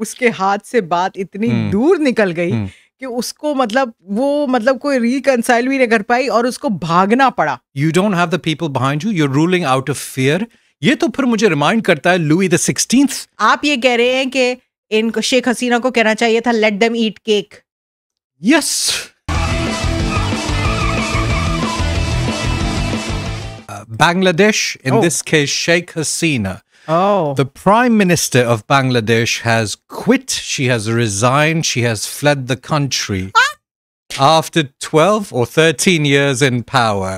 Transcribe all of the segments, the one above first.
उसके हाथ से बात इतनी हम्म। दूर निकल गई हम्म। कि उसको मतलब वो मतलब कोई रिकनसाइल भी नहीं कर पाई और उसको भागना पड़ा you don't have the people behind you you're ruling out of fear ये तो फिर मुझे रिमाइंड करता है लुई द सिक्सटीन आप ये कह रहे हैं कि इनको शेख हसीना को कहना चाहिए था let them eat cake yes Bangladesh in this case Sheikh Hasina Oh. The Prime Minister of Bangladesh has quit. She has resigned. She has fled the country ah! after 12 or 13 years in power.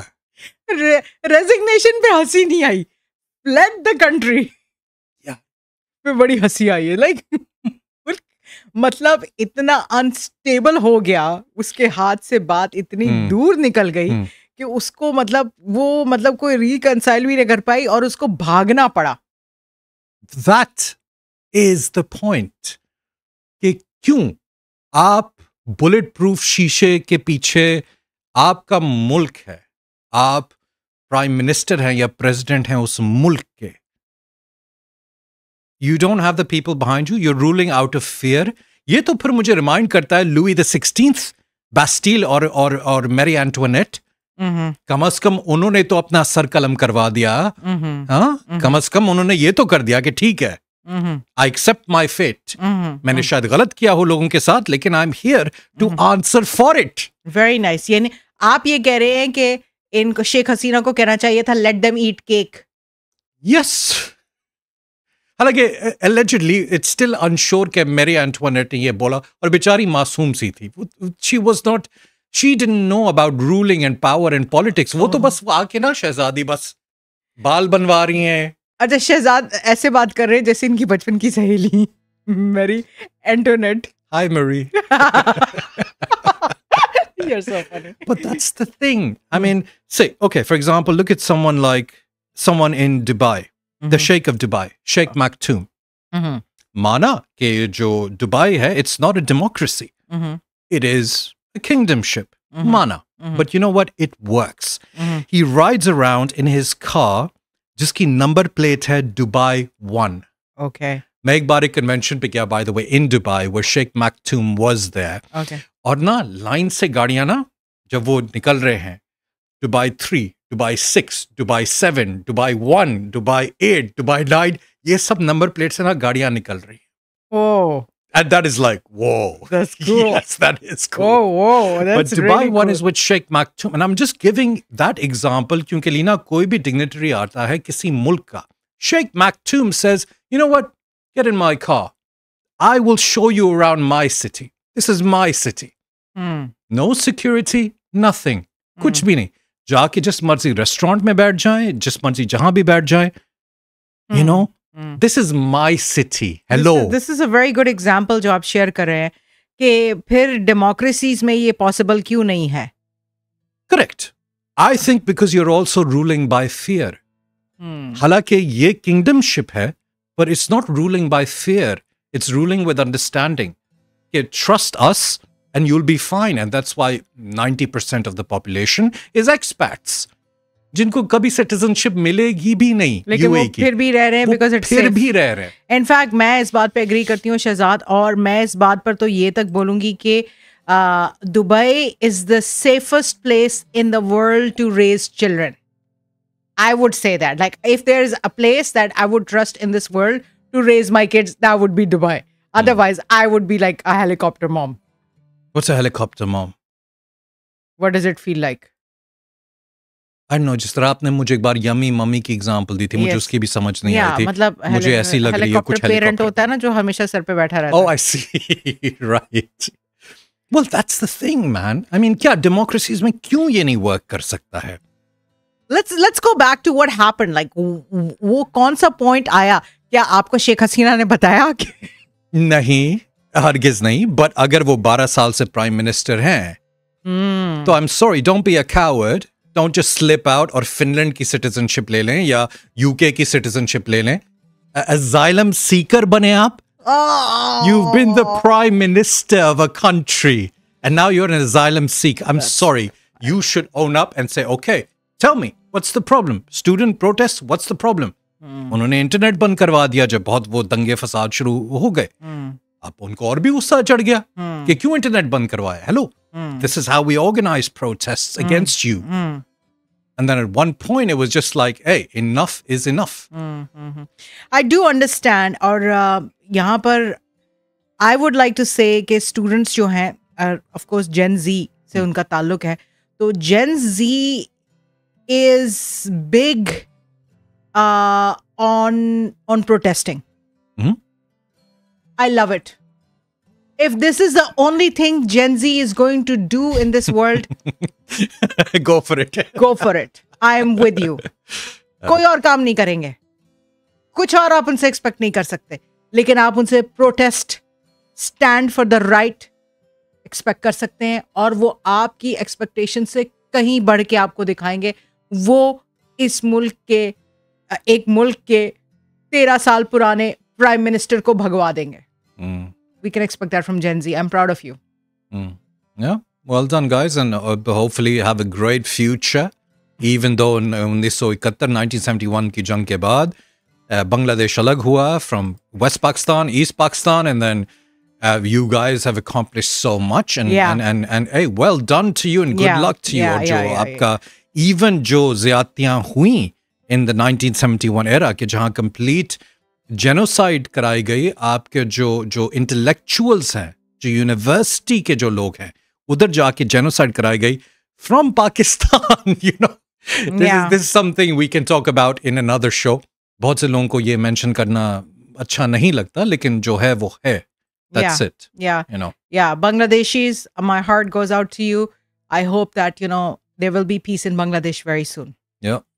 Re- resignation पे हंसी नहीं आई. Fled the country. Yeah. पे बड़ी हंसी आई है. Like मतलब इतना unstable हो गया उसके हाथ से बात इतनी hmm. दूर निकल गई hmm. कि उसको मतलब वो मतलब कोई रिकनसाइल भी नहीं कर पाई और उसको भागना पड़ा दैट इज द पॉइंट कि क्यों आप बुलेट प्रूफ शीशे के पीछे आपका मुल्क है आप प्राइम मिनिस्टर हैं या प्रेसिडेंट हैं उस मुल्क के you don't have the people behind you you're ruling out of fear ये तो फिर मुझे रिमाइंड करता है लुई द सिक्सटींथ बैस्टील और और और मैरी एंटोनेट कम अज कम उन्होंने तो अपना सर कलम करवा दिया mm-hmm. हाँ कम अज कम उन्होंने ये तो कर दिया कि ठीक है आई एक्सेप्ट माई फेट मैंने mm-hmm. शायद गलत किया हो लोगों के साथ लेकिन I am here to answer for it very nice यानी आप ये कह रहे हैं कि इनको शेख हसीना को कहना चाहिए था let them eat cake yes हालांकि एलिजिडली इट्स स्टिल अनश्योर के मेरी एंटोनेट ने ये बोला और बेचारी मासूम सी थी she was not she didn't know about ruling and power and politics वो तो oh. बस आके ना शहजादी बस बाल बनवा रही हैं अच्छा शहजाद ऐसे बात कर रहे हैं जैसे इनकी बचपन की सहेली मेरी एंटोनेट हाय मेरी You're so funny. But that's the thing. I mean, say, okay, for example, look at someone like someone in Dubai, mm-hmm. the Sheikh of Dubai, Sheikh oh. Maktoum. Mm-hmm. Mana ke jo Dubai hai, it's not a democracy. Mm-hmm. It is a kingdom mm-hmm. mana. Mm-hmm. But you know what? It works. Mm-hmm. He rides around in his car, just key number plate head Dubai 1. Okay. Meg Bari convention, but by the way, in Dubai, where Sheikh Maktoum was there. Okay. Or line se gariana, javo nikal rehe, Dubai 3, Dubai 6, Dubai 7, Dubai 1, Dubai 8, Dubai 9. Yes, sub number plates and a gariana nikal rehe. Oh. And that is like, whoa. That's cool. Yes, that is cool. Whoa, whoa. That's but Dubai really cool. one is with Sheikh Maktoum. And I'm just giving that example Because, lina, koi bhi dignitary aata hai, kisi मुल्क Sheikh Maktoum says, you know what? Get in my car. I will show you around my city. This is my city. Mm. No security, nothing. Mm. कुछ भी नहीं जाके जिस मर्जी restaurant में बैठ जाए जिस मर्जी जहां भी बैठ जाए You hmm. know." This is my city. Hello. This is, a very good example जो आप share कर रहे हैं कि फिर डेमोक्रेसीज में ये पॉसिबल क्यों नहीं है correct I think because you are also ruling by fear हालांकि ये किंगडमशिप है पर it's not ruling by fear it's ruling with understanding trust us and you'll be fine. And that's why 90% of the population is expats. जिनको कभी citizenship मिलेगी भी नहीं लेकिन वो फिर भी रह रहे हैं बिकॉज इट फिर safe. भी रह रहे हैं इनफैक्ट मैं इस बात पे एग्री करती हूँ शहजाद और मैं इस बात पर तो ये तक बोलूंगी कि Dubai is the safest place in the world to raise children I would say that like if there is a place that I would trust in this world to raise my kids that would be Dubai otherwise I would be like a helicopter mom what's a helicopter mom what does it feel like I know जिस तरह आपने मुझे एक बार yummy mummy की example दी थी yes. मुझे उसकी भी समझ नहीं yeah, आई थी मतलब मुझे ऐसी लग रही है कुछ पेरेंट होता है ना जो हमेशा सर पे बैठा रहता oh, है oh I see right well that's the thing man I mean क्या डेमोक्रेसीज में क्यों ये नहीं वर्क कर सकता है let's let's go back to what happened like वो कौन सा पॉइंट आया क्या आपको शेख हसीना ने बताया कि नहीं हरगिज नहीं बट अगर वो 12 साल से प्राइम मिनिस्टर हैं hmm. तो I am sorry don't be a coward don't just slip out और फिनलैंड की सिटीजनशिप ले लें या यूके की सिटीजनशिप ले लें एजाइलम सीकर बने आप you been the prime minister of a country and now you're asylum seek I am sorry you should own up and say okay tell me what's the problem student protest what's the problem उन्होंने internet बंद करवा दिया जब बहुत वो दंगे फसाद शुरू हो गए hmm. अब उनको और भी गुस्सा चढ़ गया कि क्यों इंटरनेट बंद करवाया hello this is how we organise protest against you And then at one point, it was just like, hey, enough is enough. Mm-hmm. I do understand. और uh, यहाँ पर I would like to say कि students जो हैं uh, of course Gen Z से mm. उनका ताल्लुक है तो Gen Z is big uh, on on protesting. Mm-hmm. I love it. If this is the only thing Gen Z is going to do in this world, go for it. go for it. I am with you. कोई और काम नहीं करेंगे कुछ और आप उनसे expect नहीं कर सकते लेकिन आप उनसे protest stand for the right expect कर सकते हैं और वो आपकी एक्सपेक्टेशन से कहीं बढ़ के आपको दिखाएंगे वो इस मुल्क के एक मुल्क के तेरह साल पुराने Prime Minister को भगवा देंगे we can expect that from gen z I am proud of you yeah Well done, guys, and uh, hopefully have a great future. Even though 1971 uh, 1971 की जंग uh, के बाद Bangladesh alag hua from West Pakistan, East Pakistan, and then uh, you guys have accomplished so much. And, and, and, hey, well done to you and good luck to you. Even jo ziyatiyan hui in the 1971 era, ke jahan complete – genocide कराई गई आपके जो जो intellectuals हैं जो university के जो लोग हैं उधर जाके जेनोसाइड कराई गई from Pakistan you know this something we can talk about in another show बहुत से लोगों को ये मेंशन करना अच्छा नहीं लगता लेकिन जो है वो है that's it you know yeah Bangladeshis my heart goes out to you I hope that you know there will be peace in Bangladesh very soon या